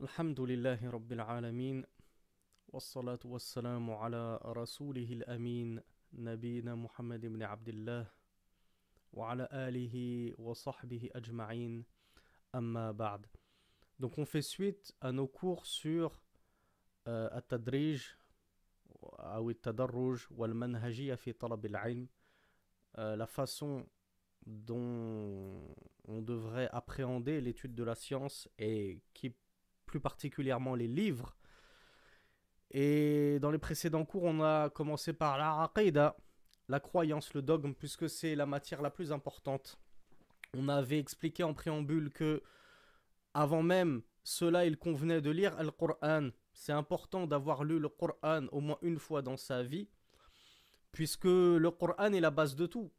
الحمد لله رب العالمين والصلاة والسلام على رسوله الأمين نبينا محمد بن عبد الله وعلى آله وصحبه أجمعين أما بعد Donc on fait suite à nos cours sur euh, التدريج أو التدرج والمنهجية في طلب العلم euh, la façon dont on devrait appréhender l'étude de la science et qui plus particulièrement les livres. Et dans les précédents cours, on a commencé par la la croyance, le dogme, puisque c'est la matière la plus importante. On avait expliqué en préambule que, avant même cela, il convenait de lire le Coran. C'est important d'avoir lu le Coran au moins une fois dans sa vie, puisque le Coran est la base de tout.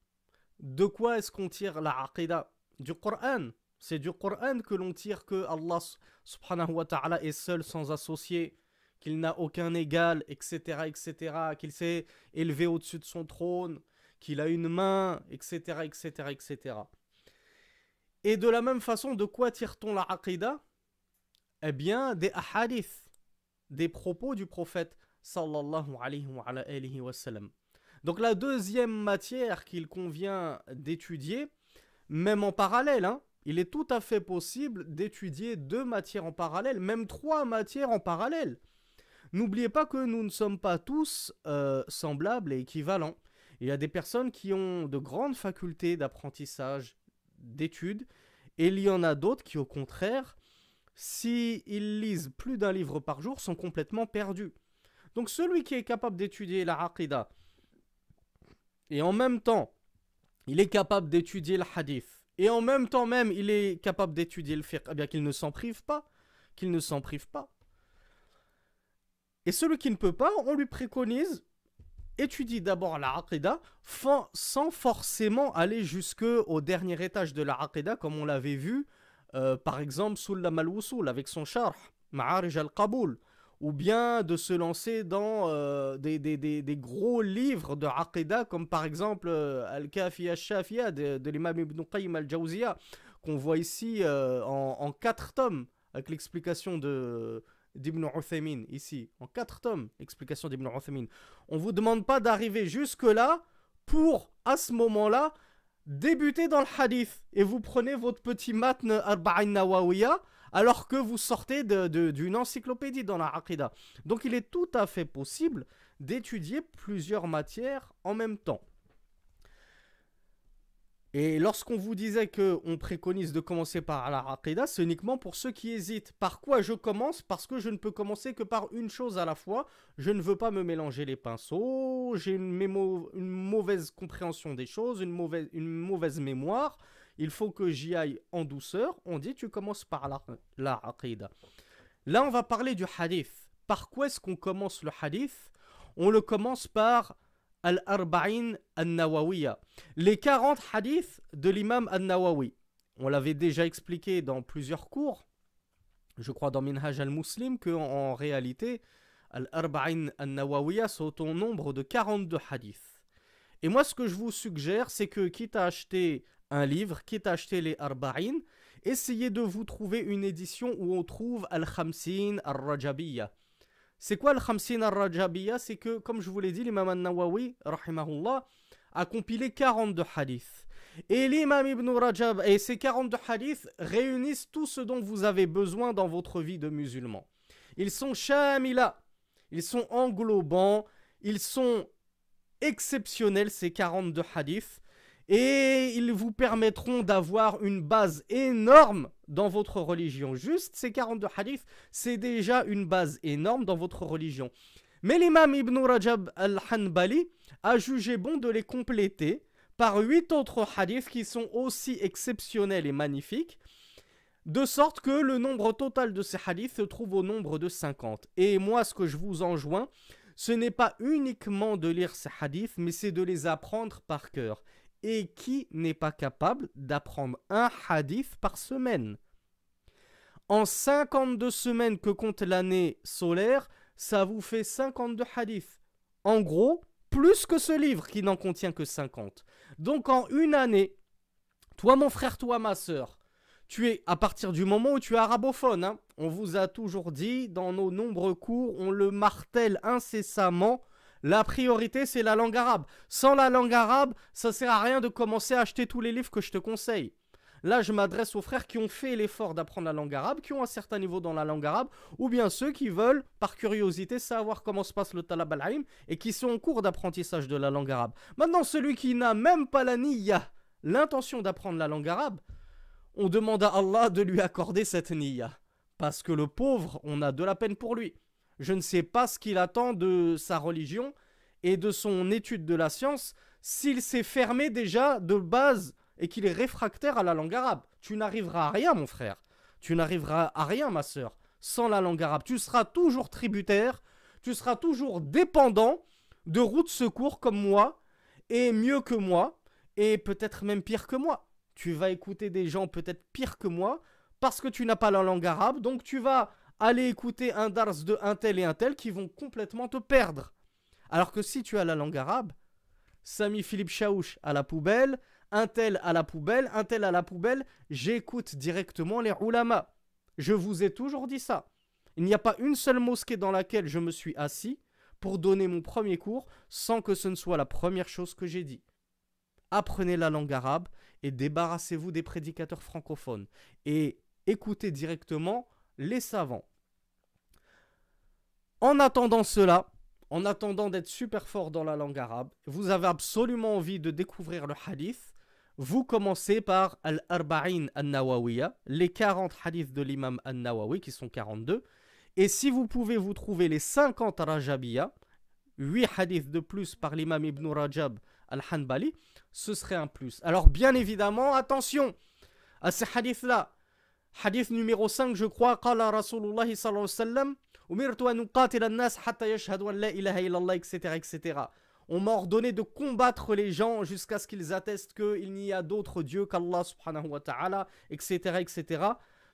De quoi est-ce qu'on tire la Du Coran c'est du Coran que l'on tire que Allah subhanahu wa ta'ala est seul sans associé, qu'il n'a aucun égal, etc., etc., qu'il s'est élevé au-dessus de son trône, qu'il a une main, etc., etc., etc. Et de la même façon, de quoi tire-t-on la aqidah Eh bien, des ahadiths, des propos du prophète sallallahu sallam. Donc la deuxième matière qu'il convient d'étudier, même en parallèle, hein, il est tout à fait possible d'étudier deux matières en parallèle, même trois matières en parallèle. N'oubliez pas que nous ne sommes pas tous euh, semblables et équivalents. Il y a des personnes qui ont de grandes facultés d'apprentissage, d'études, et il y en a d'autres qui, au contraire, s'ils ils lisent plus d'un livre par jour, sont complètement perdus. Donc celui qui est capable d'étudier la Aqidah, et en même temps, il est capable d'étudier le hadith, et en même temps même, il est capable d'étudier le fiqh, eh bien qu'il ne s'en prive pas. Qu'il ne s'en prive pas. Et celui qui ne peut pas, on lui préconise étudie d'abord la aqidah sans forcément aller jusqu'au dernier étage de la aqidah comme on l'avait vu euh, par exemple sous la wusul avec son char Ma'arij al-Qaboul ou bien de se lancer dans euh, des, gros livres de Aqidah, comme par exemple euh, Al-Kafi al shafia de, l'imam Ibn Qayyim al-Jawziya, qu'on voit ici euh, en, quatre tomes, avec l'explication de d'Ibn Uthaymin, ici, en quatre tomes, l'explication d'Ibn Uthaymin. On ne vous demande pas d'arriver jusque-là pour, à ce moment-là, débuter dans le hadith, et vous prenez votre petit matn Arba'in Nawawiya, alors que vous sortez d'une encyclopédie dans la Aqida. Donc il est tout à fait possible d'étudier plusieurs matières en même temps. Et lorsqu'on vous disait qu'on préconise de commencer par la Aqida, c'est uniquement pour ceux qui hésitent. Par quoi je commence Parce que je ne peux commencer que par une chose à la fois. Je ne veux pas me mélanger les pinceaux, j'ai une, mauvaise compréhension des choses, une mauvaise mémoire il faut que j'y aille en douceur, on dit tu commences par la, la Là, on va parler du hadith. Par quoi est-ce qu'on commence le hadith On le commence par Al-Arba'in Al-Nawawiya, les 40 hadiths de l'imam Al-Nawawi. On l'avait déjà expliqué dans plusieurs cours, je crois dans Minhaj al-Muslim, que en réalité, Al-Arba'in Al-Nawawiya sont au nombre de 42 hadiths. Et moi, ce que je vous suggère, c'est que, quitte à acheter un livre, qui est acheté les Arba'in, essayez de vous trouver une édition où on trouve Al-Khamsin Al-Rajabiyya. C'est quoi Al-Khamsin Al-Rajabiyya C'est que, comme je vous l'ai dit, l'imam Al-Nawawi, a compilé 42 hadiths. Et l'imam Ibn Rajab et ces 42 hadiths réunissent tout ce dont vous avez besoin dans votre vie de musulman. Ils sont shamila, ils sont englobants, ils sont exceptionnels ces 42 hadiths et ils vous permettront d'avoir une base énorme dans votre religion. Juste ces 42 hadiths, c'est déjà une base énorme dans votre religion. Mais l'imam Ibn Rajab al-Hanbali a jugé bon de les compléter par huit autres hadiths qui sont aussi exceptionnels et magnifiques, de sorte que le nombre total de ces hadiths se trouve au nombre de 50. Et moi, ce que je vous enjoins, ce n'est pas uniquement de lire ces hadiths, mais c'est de les apprendre par cœur et qui n'est pas capable d'apprendre un hadith par semaine. En 52 semaines que compte l'année solaire, ça vous fait 52 hadiths. En gros, plus que ce livre qui n'en contient que 50. Donc en une année, toi mon frère, toi ma soeur, tu es à partir du moment où tu es arabophone, hein, on vous a toujours dit dans nos nombreux cours, on le martèle incessamment, la priorité, c'est la langue arabe. Sans la langue arabe, ça sert à rien de commencer à acheter tous les livres que je te conseille. Là, je m'adresse aux frères qui ont fait l'effort d'apprendre la langue arabe, qui ont un certain niveau dans la langue arabe, ou bien ceux qui veulent, par curiosité, savoir comment se passe le talab al et qui sont en cours d'apprentissage de la langue arabe. Maintenant, celui qui n'a même pas la niya, l'intention d'apprendre la langue arabe, on demande à Allah de lui accorder cette niya. Parce que le pauvre, on a de la peine pour lui. Je ne sais pas ce qu'il attend de sa religion et de son étude de la science s'il s'est fermé déjà de base et qu'il est réfractaire à la langue arabe. Tu n'arriveras à rien, mon frère. Tu n'arriveras à rien, ma sœur, sans la langue arabe. Tu seras toujours tributaire, tu seras toujours dépendant de routes secours comme moi, et mieux que moi, et peut-être même pire que moi. Tu vas écouter des gens peut-être pire que moi, parce que tu n'as pas la langue arabe, donc tu vas allez écouter un dars de un tel et un tel qui vont complètement te perdre. Alors que si tu as la langue arabe, Sami Philippe Chaouch à la poubelle, un tel à la poubelle, un tel à la poubelle, j'écoute directement les roulamas. Je vous ai toujours dit ça. Il n'y a pas une seule mosquée dans laquelle je me suis assis pour donner mon premier cours sans que ce ne soit la première chose que j'ai dit. Apprenez la langue arabe et débarrassez-vous des prédicateurs francophones et écoutez directement les savants. En attendant cela, en attendant d'être super fort dans la langue arabe, vous avez absolument envie de découvrir le hadith, vous commencez par Al-Arba'in al nawawiya les 40 hadiths de l'imam al nawawi qui sont 42. Et si vous pouvez vous trouver les 50 Rajabiyah, 8 hadiths de plus par l'imam Ibn Rajab Al-Hanbali, ce serait un plus. Alors bien évidemment, attention à ces hadiths-là. Hadith numéro 5, je crois, Qala Rasulullah sallallahu alayhi wa sallam, etc., etc. On m'a ordonné de combattre les gens jusqu'à ce qu'ils attestent qu'il n'y a d'autre Dieu qu'Allah subhanahu wa ta'ala, etc., etc.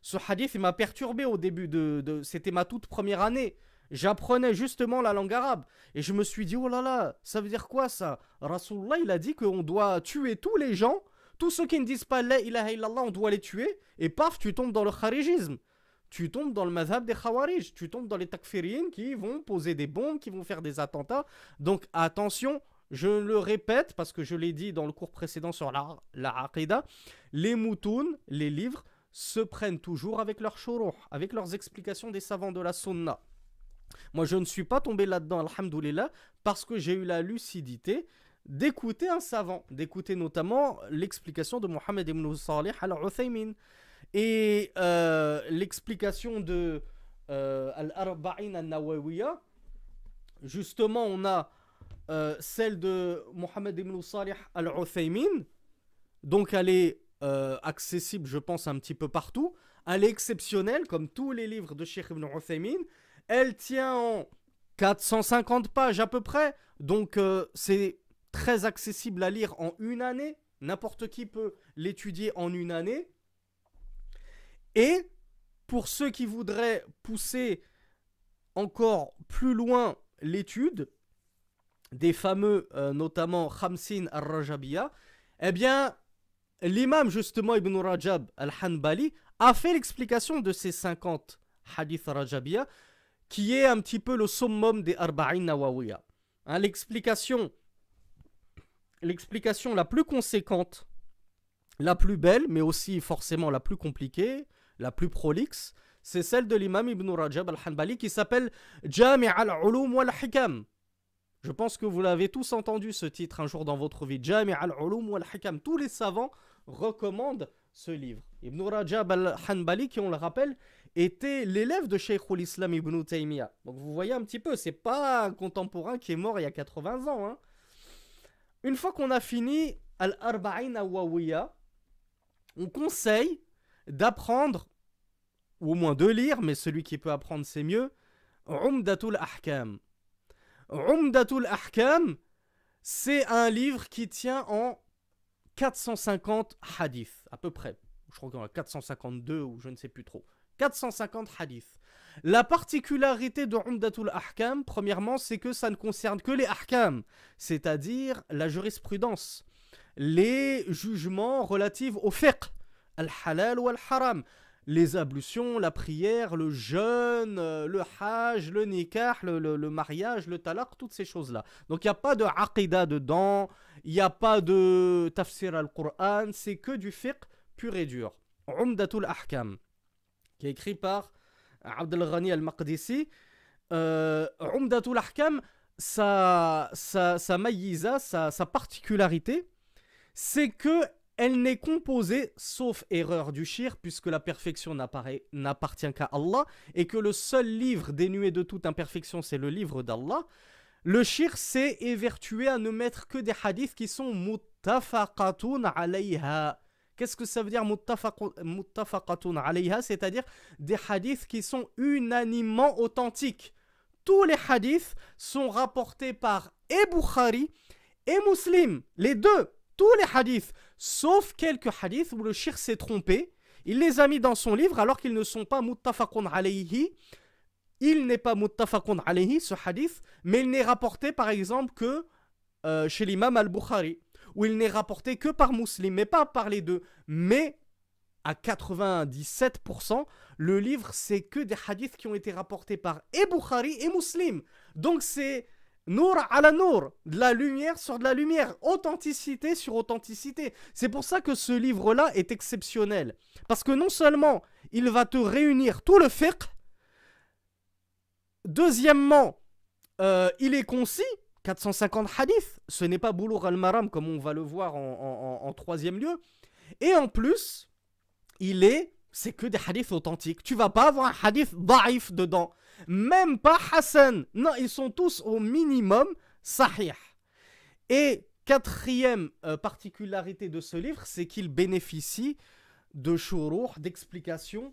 Ce hadith, m'a perturbé au début de, c'était ma toute première année. J'apprenais justement la langue arabe. Et je me suis dit, oh là là, ça veut dire quoi ça Rasulullah, il a dit qu'on doit tuer tous les gens, tous ceux qui ne disent pas la ilaha illallah, on doit les tuer, et paf, tu tombes dans le kharijisme tu tombes dans le mazhab des Khawarij, tu tombes dans les takfirines qui vont poser des bombes, qui vont faire des attentats. Donc attention, je le répète parce que je l'ai dit dans le cours précédent sur la, la les moutounes, les livres, se prennent toujours avec leurs shuruh, avec leurs explications des savants de la sunna. Moi, je ne suis pas tombé là-dedans, alhamdoulilah, parce que j'ai eu la lucidité d'écouter un savant, d'écouter notamment l'explication de Mohamed ibn Salih al-Uthaymin. Et euh, l'explication de euh, Al-Arba'in al-Nawawiya, justement, on a euh, celle de Mohamed ibn Salih al-Uthaymin. Donc, elle est euh, accessible, je pense, un petit peu partout. Elle est exceptionnelle, comme tous les livres de Sheikh ibn Uthaymin. Elle tient en 450 pages à peu près. Donc, c'est très accessible à lire en une année. N'importe qui peut l'étudier en une année. Et pour ceux qui voudraient pousser encore plus loin l'étude des fameux, euh, notamment Khamsin al-Rajabiya, eh bien, l'imam justement Ibn Rajab al-Hanbali a fait l'explication de ces 50 hadiths Rajabiya, qui est un petit peu le summum des Arba'in Nawawiya. Hein, l'explication, l'explication la plus conséquente, la plus belle, mais aussi forcément la plus compliquée, la plus prolixe, c'est celle de l'imam Ibn Rajab al-Hanbali qui s'appelle Jami' al-Ulum wal-Hikam. Je pense que vous l'avez tous entendu ce titre un jour dans votre vie. Jami' al-Ulum wal-Hikam. Tous les savants recommandent ce livre. Ibn Rajab al-Hanbali, qui on le rappelle, était l'élève de Sheikhul Islam Ibn Taymiyyah. Donc vous voyez un petit peu, c'est pas un contemporain qui est mort il y a 80 ans. Hein. Une fois qu'on a fini Al-Arba'in Awawiyah, on conseille d'apprendre, ou au moins de lire, mais celui qui peut apprendre c'est mieux, Umdatul Ahkam. Umdatul Ahkam, c'est un livre qui tient en 450 hadiths, à peu près. Je crois en a 452 ou je ne sais plus trop. 450 hadiths. La particularité de Umdatul Ahkam, premièrement, c'est que ça ne concerne que les ahkam, c'est-à-dire la jurisprudence, les jugements relatifs aux fiqh, al-halal ou al-haram. Les ablutions, la prière, le jeûne, euh, le hajj, le nikah, le, mariage, le talaq, toutes ces choses-là. Donc il n'y a pas de aqidah dedans, il n'y a pas de tafsir al-Qur'an, c'est que du fiqh pur et dur. Umdatul Ahkam, qui est écrit par Abdel Ghani al-Maqdisi. Euh, Umdatul Ahkam, sa, sa, sa sa, sa particularité, c'est que elle n'est composée, sauf erreur du shir, puisque la perfection n'appartient qu'à Allah, et que le seul livre dénué de toute imperfection, c'est le livre d'Allah. Le shir s'est évertué à ne mettre que des hadiths qui sont muttafaqatun alayha. Qu'est-ce que ça veut dire muttafaqatun alayha C'est-à-dire des hadiths qui sont unanimement authentiques. Tous les hadiths sont rapportés par et Bukhari et Muslim, les deux, tous les hadiths sauf quelques hadiths où le shir s'est trompé. Il les a mis dans son livre alors qu'ils ne sont pas muttafaqun alayhi. Il n'est pas muttafaqun alayhi, ce hadith, mais il n'est rapporté par exemple que euh, chez l'imam al-Bukhari, Ou il n'est rapporté que par Muslim, mais pas par les deux. Mais à 97%, le livre, c'est que des hadiths qui ont été rapportés par et Bukhari et Muslim. Donc c'est Nour à la nour, de la lumière sur de la lumière, authenticité sur authenticité. C'est pour ça que ce livre-là est exceptionnel. Parce que non seulement il va te réunir tout le fiqh, deuxièmement, euh, il est concis, 450 hadiths, ce n'est pas Boulour al-Maram comme on va le voir en troisième lieu. Et en plus, il est c'est que des hadiths authentiques. Tu vas pas avoir un hadith da'if dedans. Même pas Hassan. Non, ils sont tous au minimum sahih. Et quatrième euh, particularité de ce livre, c'est qu'il bénéficie de shuruh, d'explications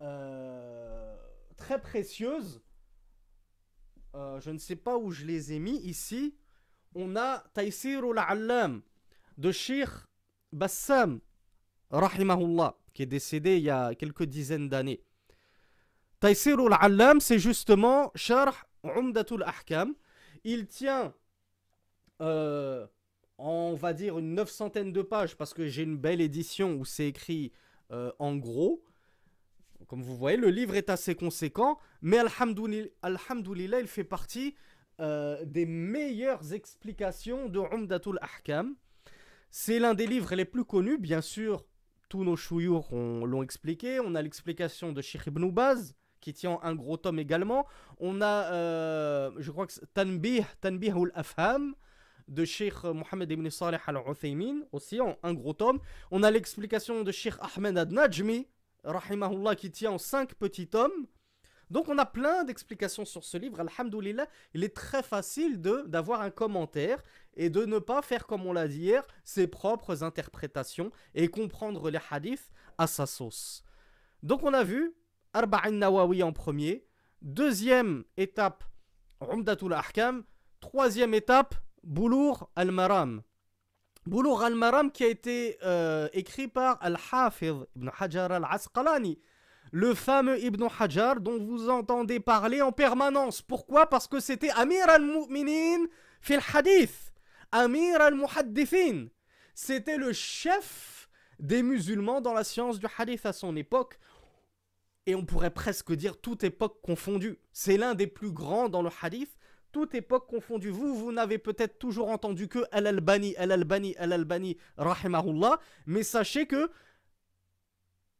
euh, très précieuses. Euh, je ne sais pas où je les ai mis. Ici, on a Taysir allam de Sheikh Bassam rahimahullah, qui est décédé il y a quelques dizaines d'années. Taysir al-Allam, c'est justement Sharh Umdatul Ahkam. Il tient, euh, on va dire, une neuf centaine de pages, parce que j'ai une belle édition où c'est écrit euh, en gros. Comme vous voyez, le livre est assez conséquent, mais Alhamdoulilah, il fait partie euh, des meilleures explications de Umdatul Ahkam. C'est l'un des livres les plus connus, bien sûr, tous nos on l'ont expliqué. On a l'explication de Sheikh Ibn Baz, qui tient un gros tome également. On a, euh, je crois que Tanbih, Tanbih afham de Sheikh Mohamed Ibn Saleh al-Uthaymin, aussi en un gros tome. On a l'explication de Sheikh Ahmed ad-Najmi, rahimahullah, qui tient en cinq petits tomes. Donc on a plein d'explications sur ce livre, Alhamdulillah, il est très facile d'avoir un commentaire et de ne pas faire comme on l'a dit hier, ses propres interprétations et comprendre les hadiths à sa sauce. Donc on a vu Arba'in Nawawi en premier, deuxième étape Umdatul Ahkam, troisième étape Boulour al-Maram. Boulour al-Maram qui a été euh, écrit par al hafidh ibn Hajar al-Asqalani le fameux Ibn Hajar dont vous entendez parler en permanence. Pourquoi Parce que c'était Amir al-Mu'minin fil hadith, Amir al-Muhaddithin. C'était le chef des musulmans dans la science du hadith à son époque, et on pourrait presque dire toute époque confondue. C'est l'un des plus grands dans le hadith, toute époque confondue. Vous, vous n'avez peut-être toujours entendu que Al-Albani, Al-Albani, Al-Albani, Rahimahullah, mais sachez que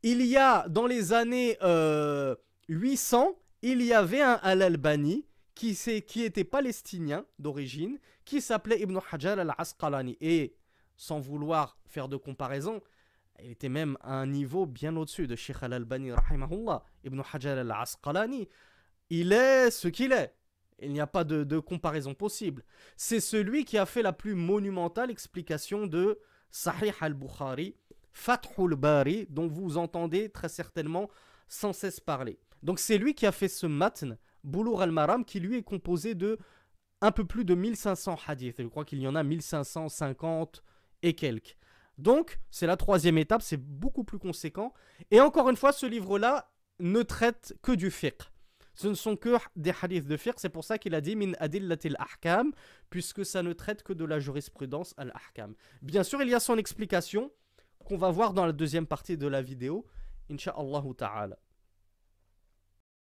il y a dans les années 800, euh, il y avait un Al-Albani qui, était palestinien d'origine, qui s'appelait Ibn Hajar al-Asqalani. Et sans vouloir faire de comparaison, il était même à un niveau bien au-dessus de Sheikh al-Albani, Ibn Hajar al-Asqalani. Il est ce qu'il est. Il n'y a pas de, de comparaison possible. C'est celui qui a fait la plus monumentale explication de Sahih al-Bukhari, Fathul Bari, dont vous entendez très certainement sans cesse parler. Donc c'est lui qui a fait ce matn, Boulour al-Maram, qui lui est composé de un peu plus de 1500 hadiths. Je crois qu'il y en a 1550 et quelques. Donc c'est la troisième étape, c'est beaucoup plus conséquent. Et encore une fois, ce livre-là ne traite que du fiqh. Ce ne sont que des hadiths de fiqh, c'est pour ça qu'il a dit min adillatil ahkam, puisque ça ne traite que de la jurisprudence al-ahkam. Bien sûr, il y a son explication, qu'on va voir dans la deuxième partie de la vidéo, Inch'Allah ta'ala.